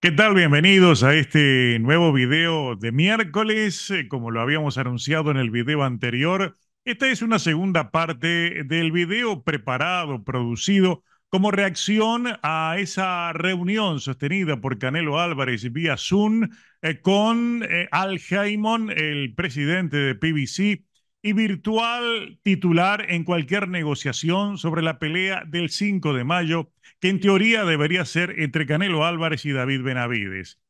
¿Qué tal? Bienvenidos a este nuevo video de miércoles. Eh, como lo habíamos anunciado en el video anterior, esta es una segunda parte del video preparado, producido como reacción a esa reunión sostenida por Canelo Álvarez vía Zoom eh, con eh, Al Jaimon, el presidente de PBC, y virtual titular en cualquier negociación sobre la pelea del 5 de mayo, que en teoría debería ser entre Canelo Álvarez y David Benavides.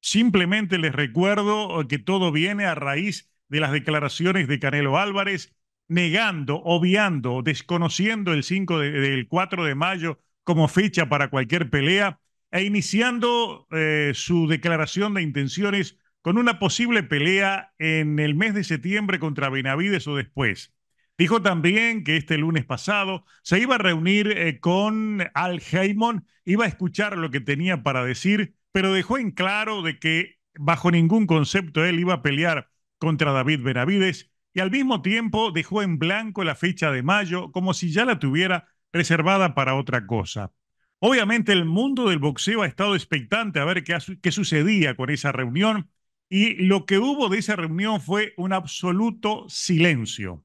Simplemente les recuerdo eh, que todo viene a raíz de las declaraciones de Canelo Álvarez, negando, obviando, desconociendo el 5 de, del 4 de mayo como fecha para cualquier pelea e iniciando eh, su declaración de intenciones con una posible pelea en el mes de septiembre contra Benavides o después. Dijo también que este lunes pasado se iba a reunir eh, con Al Haymon, iba a escuchar lo que tenía para decir, pero dejó en claro de que bajo ningún concepto él iba a pelear contra David Benavides y al mismo tiempo dejó en blanco la fecha de mayo como si ya la tuviera reservada para otra cosa. Obviamente el mundo del boxeo ha estado expectante a ver qué, qué sucedía con esa reunión y lo que hubo de esa reunión fue un absoluto silencio.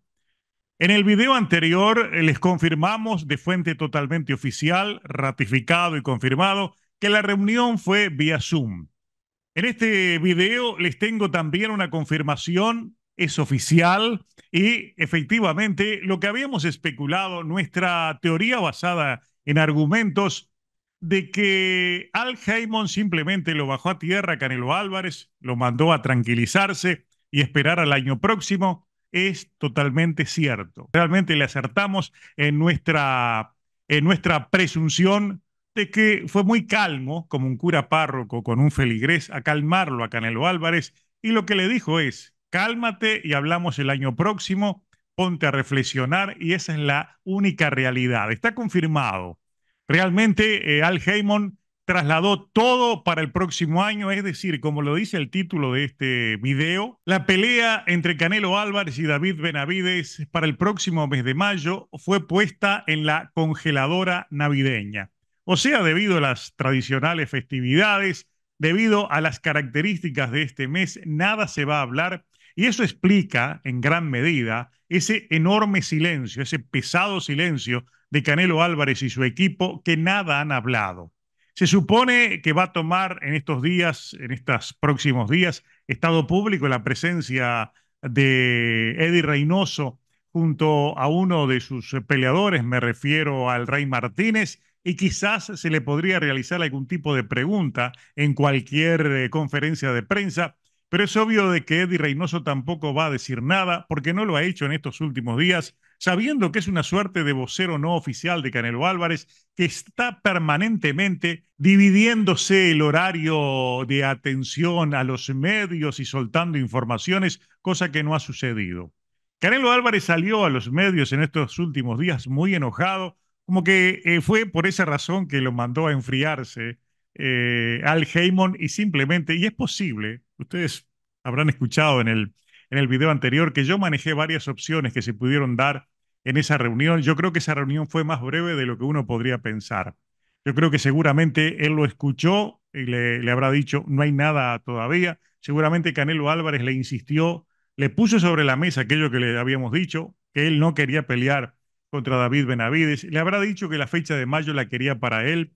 En el video anterior eh, les confirmamos de fuente totalmente oficial, ratificado y confirmado, que la reunión fue vía Zoom. En este video les tengo también una confirmación, es oficial y efectivamente lo que habíamos especulado, nuestra teoría basada en argumentos, de que Al Haymon simplemente lo bajó a tierra a Canelo Álvarez, lo mandó a tranquilizarse y esperar al año próximo, es totalmente cierto. Realmente le acertamos en nuestra, en nuestra presunción de que fue muy calmo, como un cura párroco con un feligrés, a calmarlo a Canelo Álvarez, y lo que le dijo es, cálmate y hablamos el año próximo, ponte a reflexionar, y esa es la única realidad. Está confirmado Realmente eh, Al Heyman trasladó todo para el próximo año, es decir, como lo dice el título de este video, la pelea entre Canelo Álvarez y David Benavides para el próximo mes de mayo fue puesta en la congeladora navideña. O sea, debido a las tradicionales festividades, debido a las características de este mes, nada se va a hablar y eso explica en gran medida ese enorme silencio, ese pesado silencio de Canelo Álvarez y su equipo que nada han hablado. Se supone que va a tomar en estos días, en estos próximos días, estado público la presencia de Eddie Reynoso junto a uno de sus peleadores, me refiero al Rey Martínez, y quizás se le podría realizar algún tipo de pregunta en cualquier eh, conferencia de prensa pero es obvio de que Eddie Reynoso tampoco va a decir nada, porque no lo ha hecho en estos últimos días, sabiendo que es una suerte de vocero no oficial de Canelo Álvarez, que está permanentemente dividiéndose el horario de atención a los medios y soltando informaciones, cosa que no ha sucedido. Canelo Álvarez salió a los medios en estos últimos días muy enojado, como que eh, fue por esa razón que lo mandó a enfriarse eh, Al Heyman y simplemente, y es posible, ustedes habrán escuchado en el, en el video anterior que yo manejé varias opciones que se pudieron dar en esa reunión. Yo creo que esa reunión fue más breve de lo que uno podría pensar. Yo creo que seguramente él lo escuchó y le, le habrá dicho, no hay nada todavía. Seguramente Canelo Álvarez le insistió, le puso sobre la mesa aquello que le habíamos dicho, que él no quería pelear contra David Benavides. Le habrá dicho que la fecha de mayo la quería para él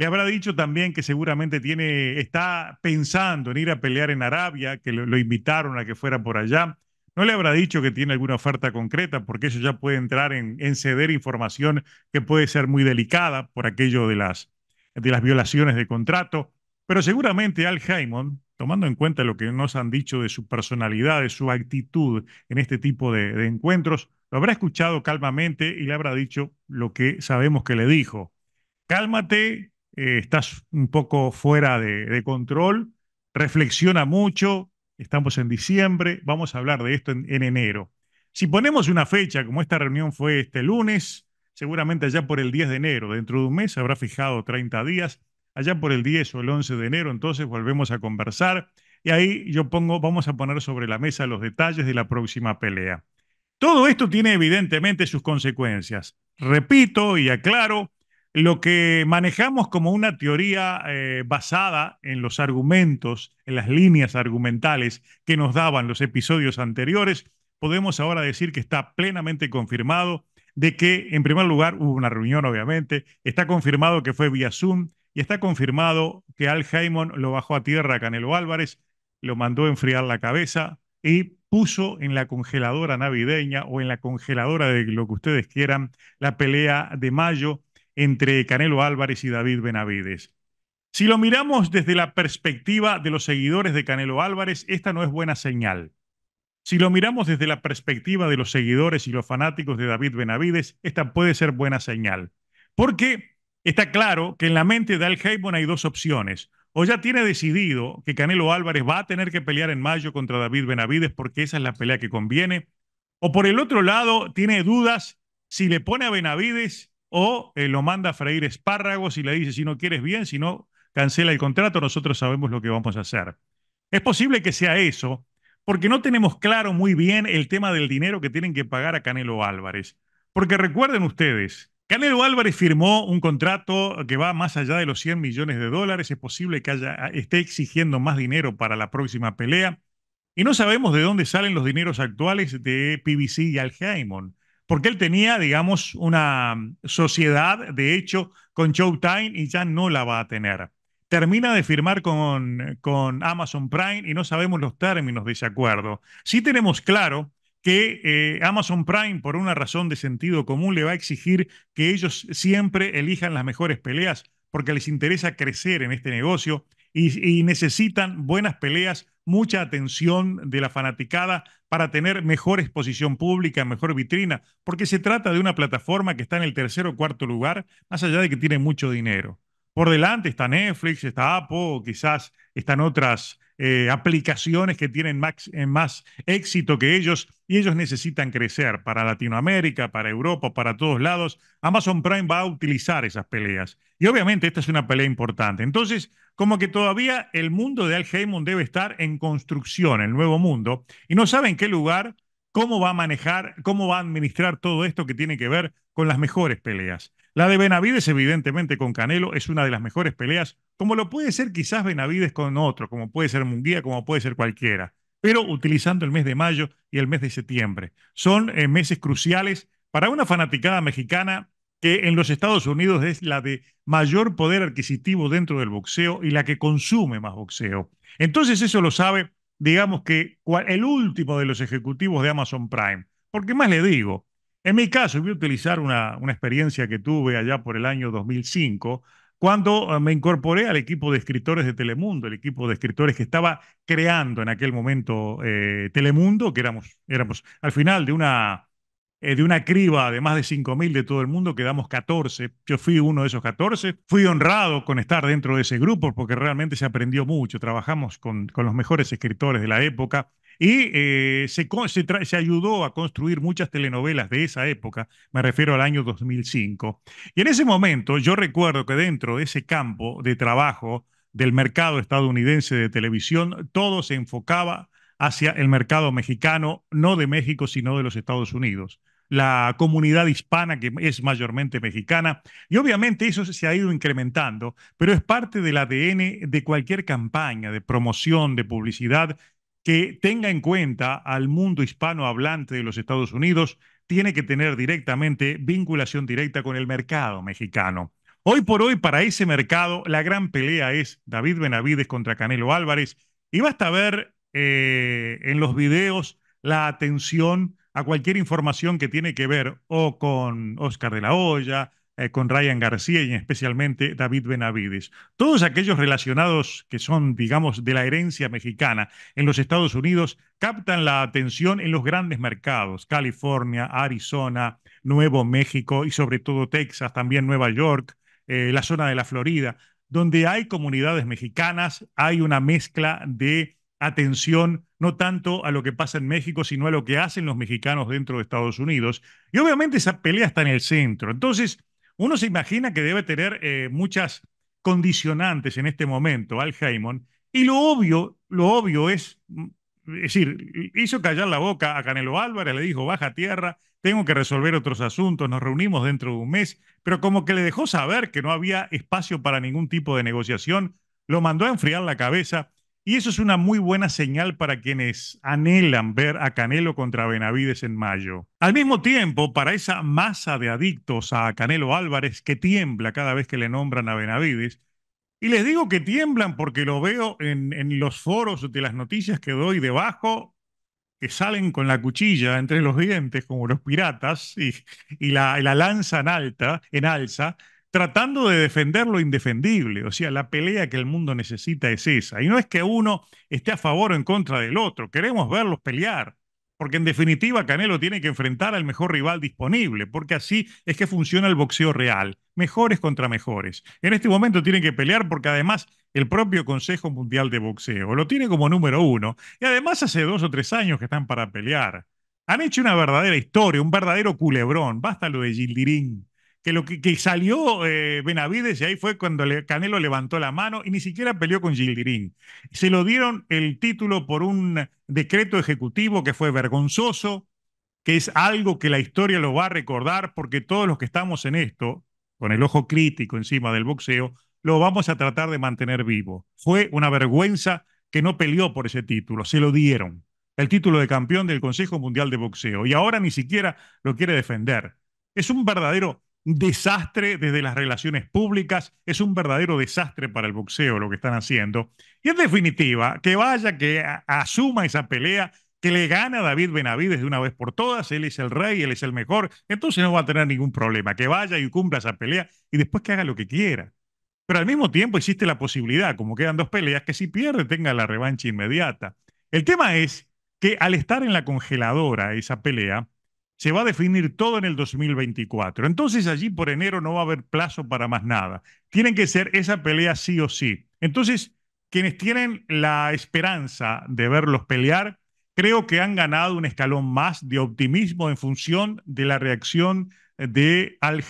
le habrá dicho también que seguramente tiene, está pensando en ir a pelear en Arabia, que lo, invitaron a que fuera por allá. No le habrá dicho que tiene alguna oferta concreta, porque eso ya puede entrar en, ceder información que puede ser muy delicada por aquello de las, de las violaciones de contrato. Pero seguramente Al Haymon, tomando en cuenta lo que nos han dicho de su personalidad, de su actitud en este tipo de encuentros, lo habrá escuchado calmamente y le habrá dicho lo que sabemos que le dijo. Cálmate, eh, estás un poco fuera de, control, reflexiona mucho, estamos en diciembre, vamos a hablar de esto en, en enero. Si ponemos una fecha, como esta reunión fue este lunes, seguramente allá por el 10 de enero, dentro de un mes habrá fijado 30 días, allá por el 10 o el 11 de enero, entonces volvemos a conversar y ahí yo pongo, vamos a poner sobre la mesa los detalles de la próxima pelea. Todo esto tiene evidentemente sus consecuencias. Repito y aclaro, lo que manejamos como una teoría eh, basada en los argumentos, en las líneas argumentales que nos daban los episodios anteriores, podemos ahora decir que está plenamente confirmado de que, en primer lugar, hubo una reunión, obviamente, está confirmado que fue vía Zoom y está confirmado que Al Jaimon lo bajó a tierra Canelo Álvarez, lo mandó a enfriar la cabeza y puso en la congeladora navideña o en la congeladora de lo que ustedes quieran la pelea de mayo entre Canelo Álvarez y David Benavides. Si lo miramos desde la perspectiva de los seguidores de Canelo Álvarez, esta no es buena señal. Si lo miramos desde la perspectiva de los seguidores y los fanáticos de David Benavides, esta puede ser buena señal. Porque está claro que en la mente de Al hay dos opciones. O ya tiene decidido que Canelo Álvarez va a tener que pelear en mayo contra David Benavides porque esa es la pelea que conviene. O por el otro lado, tiene dudas si le pone a Benavides o eh, lo manda a freír espárragos y le dice, si no quieres bien, si no, cancela el contrato, nosotros sabemos lo que vamos a hacer. Es posible que sea eso, porque no tenemos claro muy bien el tema del dinero que tienen que pagar a Canelo Álvarez. Porque recuerden ustedes, Canelo Álvarez firmó un contrato que va más allá de los 100 millones de dólares, es posible que haya, esté exigiendo más dinero para la próxima pelea, y no sabemos de dónde salen los dineros actuales de PBC y Al porque él tenía, digamos, una sociedad, de hecho, con Showtime y ya no la va a tener. Termina de firmar con, con Amazon Prime y no sabemos los términos de ese acuerdo. Sí tenemos claro que eh, Amazon Prime, por una razón de sentido común, le va a exigir que ellos siempre elijan las mejores peleas porque les interesa crecer en este negocio y, y necesitan buenas peleas mucha atención de la fanaticada para tener mejor exposición pública, mejor vitrina, porque se trata de una plataforma que está en el tercer o cuarto lugar, más allá de que tiene mucho dinero. Por delante está Netflix, está Apple, quizás están otras eh, aplicaciones que tienen eh, más, éxito que ellos y ellos necesitan crecer para Latinoamérica, para Europa, para todos lados. Amazon Prime va a utilizar esas peleas. Y obviamente esta es una pelea importante. Entonces, como que todavía el mundo de Al debe estar en construcción, el nuevo mundo, y no sabe en qué lugar, cómo va a manejar, cómo va a administrar todo esto que tiene que ver con las mejores peleas. La de Benavides, evidentemente, con Canelo es una de las mejores peleas, como lo puede ser quizás Benavides con otro, como puede ser Munguía, como puede ser cualquiera, pero utilizando el mes de mayo y el mes de septiembre. Son eh, meses cruciales para una fanaticada mexicana que en los Estados Unidos es la de mayor poder adquisitivo dentro del boxeo y la que consume más boxeo. Entonces eso lo sabe, digamos que el último de los ejecutivos de Amazon Prime, porque más le digo, en mi caso, voy a utilizar una, una experiencia que tuve allá por el año 2005, cuando eh, me incorporé al equipo de escritores de Telemundo, el equipo de escritores que estaba creando en aquel momento eh, Telemundo, que éramos, éramos al final de una, eh, de una criba de más de 5.000 de todo el mundo, quedamos 14. Yo fui uno de esos 14. Fui honrado con estar dentro de ese grupo porque realmente se aprendió mucho. Trabajamos con, con los mejores escritores de la época. Y eh, se, se, ayudó a construir muchas telenovelas de esa época, me refiero al año 2005. Y en ese momento yo recuerdo que dentro de ese campo de trabajo del mercado estadounidense de televisión, todo se enfocaba hacia el mercado mexicano, no de México, sino de los Estados Unidos la comunidad hispana, que es mayormente mexicana. Y obviamente eso se ha ido incrementando, pero es parte del ADN de cualquier campaña de promoción, de publicidad que tenga en cuenta al mundo hispanohablante de los Estados Unidos, tiene que tener directamente vinculación directa con el mercado mexicano. Hoy por hoy, para ese mercado, la gran pelea es David Benavides contra Canelo Álvarez. Y basta ver eh, en los videos la atención a cualquier información que tiene que ver o con Oscar de la Hoya, eh, con Ryan García y especialmente David Benavides. Todos aquellos relacionados que son, digamos, de la herencia mexicana en los Estados Unidos captan la atención en los grandes mercados, California, Arizona, Nuevo México y sobre todo Texas, también Nueva York, eh, la zona de la Florida, donde hay comunidades mexicanas, hay una mezcla de atención no tanto a lo que pasa en México, sino a lo que hacen los mexicanos dentro de Estados Unidos. Y obviamente esa pelea está en el centro. Entonces, uno se imagina que debe tener eh, muchas condicionantes en este momento, Al Haymon, y lo obvio, lo obvio es, mm, es decir, hizo callar la boca a Canelo Álvarez, le dijo, baja tierra, tengo que resolver otros asuntos, nos reunimos dentro de un mes, pero como que le dejó saber que no había espacio para ningún tipo de negociación, lo mandó a enfriar la cabeza y eso es una muy buena señal para quienes anhelan ver a Canelo contra Benavides en mayo. Al mismo tiempo, para esa masa de adictos a Canelo Álvarez que tiembla cada vez que le nombran a Benavides, y les digo que tiemblan porque lo veo en, los foros de las noticias que doy debajo, que salen con la cuchilla entre los dientes como los piratas y, la, la lanzan alta, en alza, tratando de defender lo indefendible. O sea, la pelea que el mundo necesita es esa. Y no es que uno esté a favor o en contra del otro. Queremos verlos pelear. Porque en definitiva Canelo tiene que enfrentar al mejor rival disponible, porque así es que funciona el boxeo real, mejores contra mejores. En este momento tienen que pelear porque además el propio Consejo Mundial de Boxeo lo tiene como número uno y además hace dos o tres años que están para pelear. Han hecho una verdadera historia, un verdadero culebrón, basta lo de Gildirín que lo que, salió eh, Benavides y ahí fue cuando Canelo levantó la mano y ni siquiera peleó con Gildirín. Se lo dieron el título por un decreto ejecutivo que fue vergonzoso, que es algo que la historia lo va a recordar porque todos los que estamos en esto, con el ojo crítico encima del boxeo, lo vamos a tratar de mantener vivo. Fue una vergüenza que no peleó por ese título, se lo dieron, el título de campeón del Consejo Mundial de Boxeo, y ahora ni siquiera lo quiere defender. Es un verdadero desastre desde las relaciones públicas, es un verdadero desastre para el boxeo lo que están haciendo. Y en definitiva, que vaya, que asuma esa pelea, que le gana a David Benavides de una vez por todas, él es el rey, él es el mejor, entonces no va a tener ningún problema, que vaya y cumpla esa pelea y después que haga lo que quiera. Pero al mismo tiempo existe la posibilidad, como quedan dos peleas, que si pierde tenga la revancha inmediata. El tema es que al estar en la congeladora esa pelea, se va a definir todo en el 2024. Entonces allí por enero no va a haber plazo para más nada. Tienen que ser esa pelea sí o sí. Entonces, quienes tienen la esperanza de verlos pelear, creo que han ganado un escalón más de optimismo en función de la reacción de Al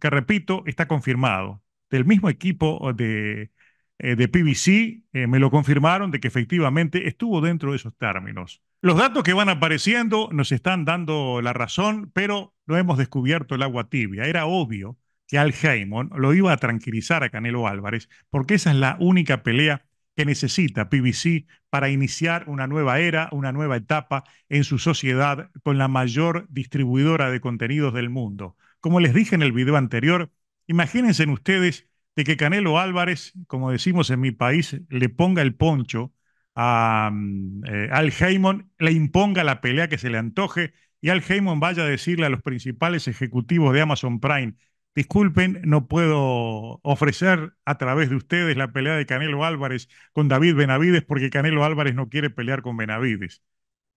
que repito, está confirmado, del mismo equipo de, eh, de PBC, eh, me lo confirmaron de que efectivamente estuvo dentro de esos términos. Los datos que van apareciendo nos están dando la razón, pero no hemos descubierto el agua tibia. Era obvio que Al Heyman lo iba a tranquilizar a Canelo Álvarez, porque esa es la única pelea que necesita PBC para iniciar una nueva era, una nueva etapa en su sociedad con la mayor distribuidora de contenidos del mundo. Como les dije en el video anterior, imagínense ustedes de que Canelo Álvarez, como decimos en mi país, le ponga el poncho a mm, eh, Al Heyman, le imponga la pelea que se le antoje y Al Heyman vaya a decirle a los principales ejecutivos de Amazon Prime, disculpen, no puedo ofrecer a través de ustedes la pelea de Canelo Álvarez con David Benavides porque Canelo Álvarez no quiere pelear con Benavides.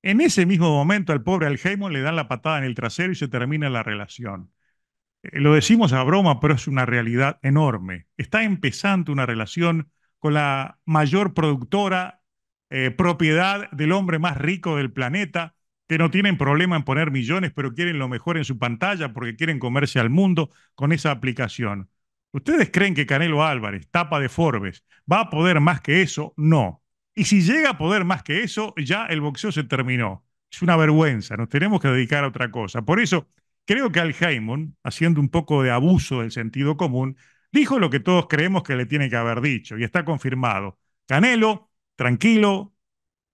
En ese mismo momento al pobre Al Heyman le dan la patada en el trasero y se termina la relación. Eh, lo decimos a broma, pero es una realidad enorme. Está empezando una relación con la mayor productora eh, propiedad del hombre más rico del planeta, que no tienen problema en poner millones, pero quieren lo mejor en su pantalla porque quieren comerse al mundo con esa aplicación. ¿Ustedes creen que Canelo Álvarez, tapa de Forbes, va a poder más que eso? No. Y si llega a poder más que eso, ya el boxeo se terminó. Es una vergüenza, nos tenemos que dedicar a otra cosa. Por eso, creo que Al Haymon, haciendo un poco de abuso del sentido común, dijo lo que todos creemos que le tiene que haber dicho y está confirmado. Canelo tranquilo,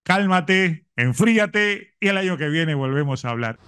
cálmate, enfríate y el año que viene volvemos a hablar.